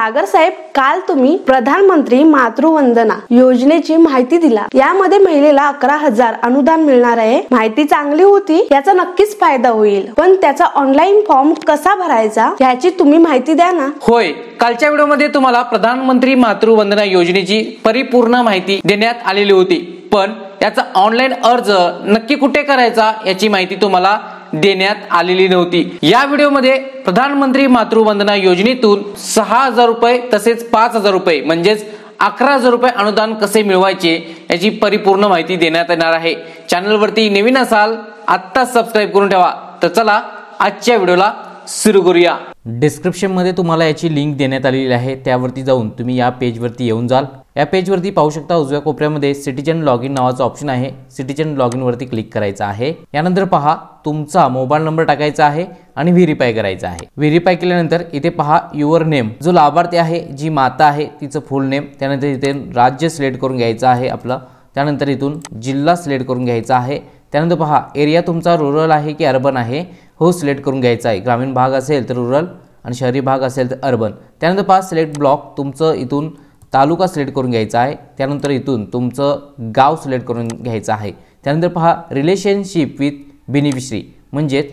सागर साहेब काल तुम्ही प्रधानमंत्री मातृवंदना योजनेची माहिती दिला यामध्ये महिलेला अकरा हजार अनुदान मिळणार आहे माहिती चांगली होती याचा नक्कीच फायदा होईल पण त्याचा ऑनलाईन फॉर्म कसा भरायचा याची तुम्ही माहिती द्या ना होय कालच्या मध्ये तुम्हाला प्रधानमंत्री मातृवंदना योजनेची परिपूर्ण माहिती देण्यात आलेली होती पण याचा ऑनलाईन अर्ज नक्की कुठे करायचा याची माहिती तुम्हाला देण्यात आलेली नव्हती या व्हिडिओमध्ये प्रधानमंत्री मातृवंदना योजनेतून सहा हजार रुपये तसेच पाच हजार रुपये म्हणजेच अकरा हजार रुपये अनुदान कसे मिळवायचे याची परिपूर्ण माहिती देण्यात येणार आहे चॅनलवरती नवीन असाल आत्ताच सबस्क्राईब करून ठेवा तर चला आजच्या व्हिडिओला सुरू करूया डिस्क्रिप्शनमध्ये तुम्हाला याची लिंक देण्यात आलेली आहे त्यावरती जाऊन तुम्ही या पेजवरती येऊन जाल या पेजवरती पाहू शकता उजव्या कोपऱ्यामध्ये सिटीजन लॉग इन नावाचं ऑप्शन आहे सिटीजन लॉग वरती क्लिक करायचं आहे यानंतर पहा तुमचा मोबाईल नंबर टाकायचा आहे आणि व्हेरीफाय करायचा आहे व्हेरीफाय केल्यानंतर इथे पहा युअर नेम जो लाभार्थी आहे जी माता आहे तिचं फुल नेम त्यानंतर इथे राज्य सिलेक्ट करून घ्यायचं आहे आपलं त्यानंतर इथून जिल्हा सिलेक्ट करून घ्यायचा आहे त्यानंतर पहा एरिया तुमचा रुरल आहे की अर्बन आहे हो सिलेक्ट करून घ्यायचा आहे ग्रामीण भाग असेल तर रुरल आणि शहरी भाग असेल तर अर्बन त्यानंतर पहा सिलेक्ट ब्लॉक तुमचं इथून तालुका सिलेक्ट करून घ्यायचा आहे त्यानंतर इथून तुमचं गाव सिलेक्ट करून घ्यायचं आहे त्यानंतर पहा रिलेशनशिप विथ बेनिफिशरी म्हणजेच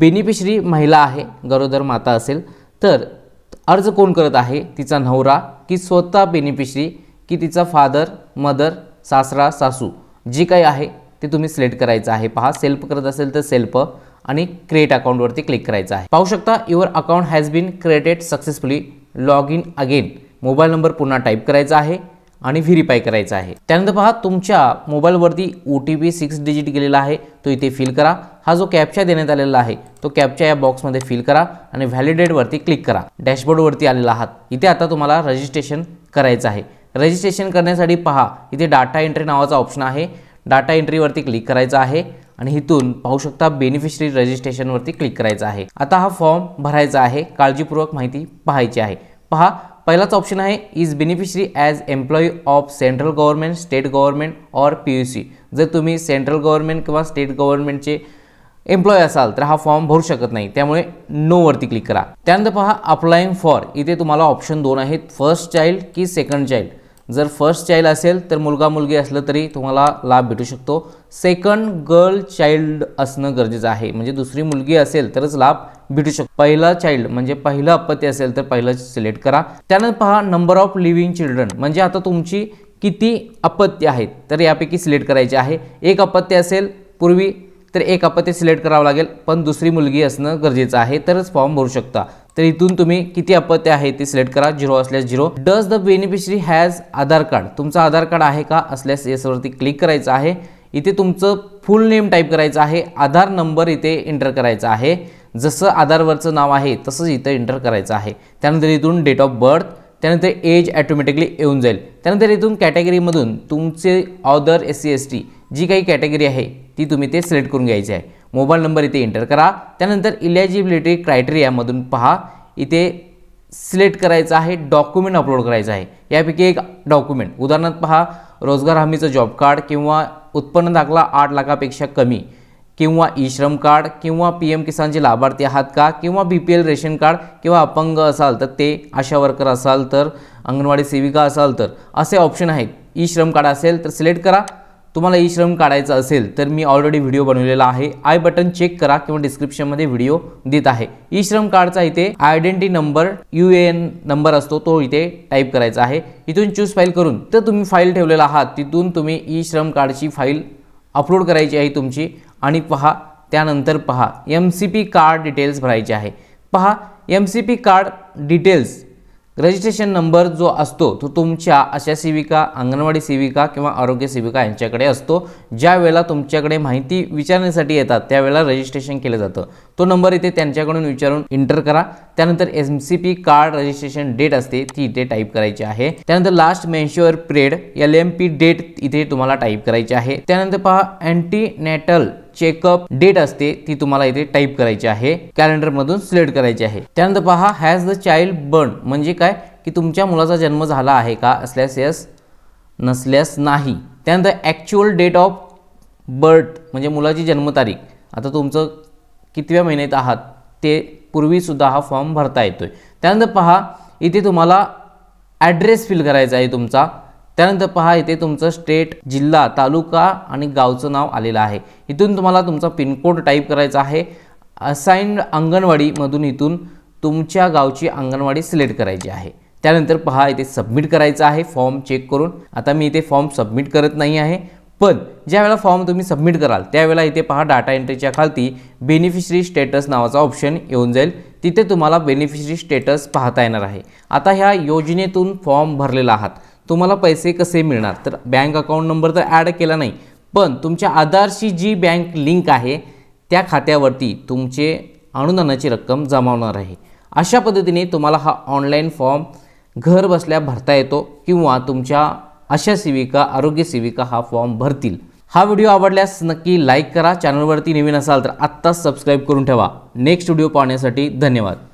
बेनिफिशरी महिला आहे गरोदर माता असेल तर अर्ज कोण करत आहे तिचा नवरा की स्वतः बेनिफिशरी की तिचा फादर मदर सासरा सासू जी काही आहे ते तुम्ही सिलेक्ट करायचं आहे पहा सेल्फ करत असेल तर सेल्फ आणि क्रिएट अकाउंटवरती क्लिक करायचं आहे पाहू शकता your account has been created successfully log in again mobile number पुन्हा टाईप करायचा आहे आणि व्हेरीफाय करायचा आहे त्यानंतर पहा तुमच्या मोबाईलवरती O T P six digit गेलेला आहे तो इथे फिल करा हा जो कॅप्चा देण्यात आलेला आहे तो कॅप्चा या बॉक्समध्ये फिल करा आणि व्हॅलिडेटवरती क्लिक करा डॅशबोर्डवरती आलेला आहात इथे आता तुम्हाला रजिस्ट्रेशन करायचं आहे रजिस्ट्रेशन करण्यासाठी पहा इथे डाटा एंट्री नावाचा ऑप्शन आहे डाटा एंट्रीवरती क्लिक करायचं आहे आणि इथून पाहू शकता बेनिफिशरी रजिस्ट्रेशनवरती क्लिक करायचं आहे आता हा फॉर्म भरायचा आहे काळजीपूर्वक माहिती पाहायची आहे पहा पहिलाच ऑप्शन आहे is beneficiary as employee of central government state government or P U C जर तुम्ही सेंट्रल गव्हर्नमेंट किंवा स्टेट गव्हर्नमेंटचे एम्प्लॉय असाल तर हा फॉर्म भरू शकत नाही त्यामुळे नोवरती क्लिक करा त्यानंतर पहा अप्लाइंग फॉर इथे तुम्हाला ऑप्शन दोन आहेत फर्स्ट चाइल्ड की सेकंड चाइल्ड जर फर्स्ट चाइल्ड असेल तर मुलगा मुलगी असलं तरी तुम्हाला लाभ भेटू शकतो सेकंड गर्ल चाइल्ड असणं गरजेचं आहे म्हणजे दुसरी मुलगी असेल तरच लाभ भेटू शकतो पहिला चाइल्ड म्हणजे पहिलं अपत्य असेल तर पहिलं सिलेक्ट करा त्यानंतर पहा नंबर ऑफ लिव्हिंग चिल्ड्रन म्हणजे आता तुमची किती अपत्य आहेत तर यापैकी सिलेक्ट करायचे आहे एक अपत्य असेल पूर्वी तर एक अपत्य सिलेक्ट करावं लागेल पण दुसरी मुलगी असणं गरजेचं आहे तरच फॉर्म भरू शकता तर इथून तुम्ही किती अपत्य आहे ते सिलेक्ट करा झिरो असल्यास zero does the beneficiary has Aadhaar card तुमचं आधार कार्ड आहे का असल्यास यासवरती क्लिक करायचं आहे इथे तुमचं फुल नेम टाईप करायचं आहे आधार नंबर इथे एंटर करायचा आहे जसं आधारवरचं नाव आहे तसंच इथं एंटर करायचं आहे त्यानंतर इथून डेट ऑफ बर्थ त्यानंतर एज ॲटोमॅटिकली येऊन जाईल त्यानंतर इथून कॅटेगरीमधून तुमचे other S C S T जी काही कॅटेगरी आहे ती तुम्ही ते सिलेक्ट करून घ्यायची आहे मोबाईल नंबर इथे एंटर करा त्यानंतर इलिजिबिलिटी क्रायटेरियामधून पहा इथे सिलेक्ट करायचं आहे डॉक्युमेंट अपलोड करायचं आहे यापैकी एक डॉक्युमेंट उदाहरणार्थ पहा रोजगार हमीचं जॉब कार्ड किंवा उत्पन्न दाखला आठ लाखापेक्षा कमी किंवा ई श्रम कार्ड किंवा पी एम किसानचे लाभार्थी आहात का किंवा B P L ration card किंवा अपंग असाल तर ते आशा वर्कर असाल तर अंगणवाडी सेविका असाल तर असे ऑप्शन आहेत ई श्रम कार्ड असेल तर सिलेक्ट करा तुम्हाला ई श्रम काढायचा असेल तर मी ऑलरेडी व्हिडिओ बनवलेला आहे आय बटन चेक करा किंवा डिस्क्रिप्शनमध्ये व्हिडिओ देत आहे ई श्रम कार्डचा इथे identity number U A N number असतो तो इथे टाईप करायचा आहे इथून चूज फाईल करून तर तुम्ही फाईल ठेवलेला आहात तिथून तुम्ही ई श्रम कार्डची फाईल अपलोड करायची आहे तुमची आणि पहा त्यानंतर पहा M C P card details भरायचे आहे पहा M C P card details registration number जो असतो तो तुमच्या अशा सेविका अंगणवाडी सेविका किंवा आरोग्य सेविका यांच्याकडे असतो ज्या वेळेला तुमच्याकडे माहिती विचारण्यासाठी येतात त्यावेळेला रजिस्ट्रेशन केलं जातं तो नंबर इथे त्यांच्याकडून विचारून एंटर करा त्यानंतर M C P card registration date असते ती इथे टाईप करायची आहे त्यानंतर last menstrual period L M P date इथे तुम्हाला टाईप करायची आहे त्यानंतर पहा अँटीनॅटल चेकअप डेट असते ती तुम्हाला इथे टाईप करायची आहे कॅलेंडरमधून सिलेक्ट करायची आहे त्यानंतर पहा हॅज द चाइल्ड बर्न म्हणजे काय की तुमच्या मुलाचा जन्म झाला आहे का असल्यास यस नसल्यास नाही त्यानंतर ॲक्च्युअल डेट ऑफ बर्थ म्हणजे मुलाची जन्मतारीख आता तुमचं कितव्या महिन्यात आहात ते पूर्वीसुद्धा हा फॉर्म भरता येतो आहे त्यानंतर पहा इथे तुम्हाला ॲड्रेस फिल करायचा आहे तुमचा त्यानंतर पहा इथे तुमचं स्टेट जिल्हा तालुका आणि गावचं नाव आलेलं आहे इथून तुम्हाला तुमचा पिनकोड टाईप करायचा आहे असाईन्ड अंगणवाडीमधून इथून तुमच्या गावची अंगणवाडी सिलेक्ट करायची आहे त्यानंतर पहा इथे सबमिट करायचं आहे फॉर्म चेक करून आता मी इथे फॉर्म सबमिट करत नाही आहे पण ज्यावेळेला फॉर्म तुम्ही सबमिट कराल त्यावेळेला इथे पहा डाटा एंट्रीच्या खालती बेनिफिशरी स्टेटस नावाचा ऑप्शन येऊन जाईल तिथे तुम्हाला बेनिफिशरी स्टेटस पाहता येणार आहे आता ह्या योजनेतून फॉर्म भरलेला आहात तुम्हाला पैसे कसे मिळणार तर बँक अकाउंट नंबर तर ॲड केला नाही पण तुमच्या आधारशी जी बँक लिंक आहे त्या खात्यावरती तुमचे अनुदानाची रक्कम जमावणार आहे अशा पद्धतीने तुम्हाला हा ऑनलाईन फॉर्म घर बसल्या भरता येतो किंवा तुमच्या अशा सेविका आरोग्य सेविका हा फॉर्म भरतील हा व्हिडिओ आवडल्यास नक्की लाईक करा चॅनलवरती नवीन असाल तर आत्ताच सबस्क्राईब करून ठेवा नेक्स्ट व्हिडिओ पाहण्यासाठी धन्यवाद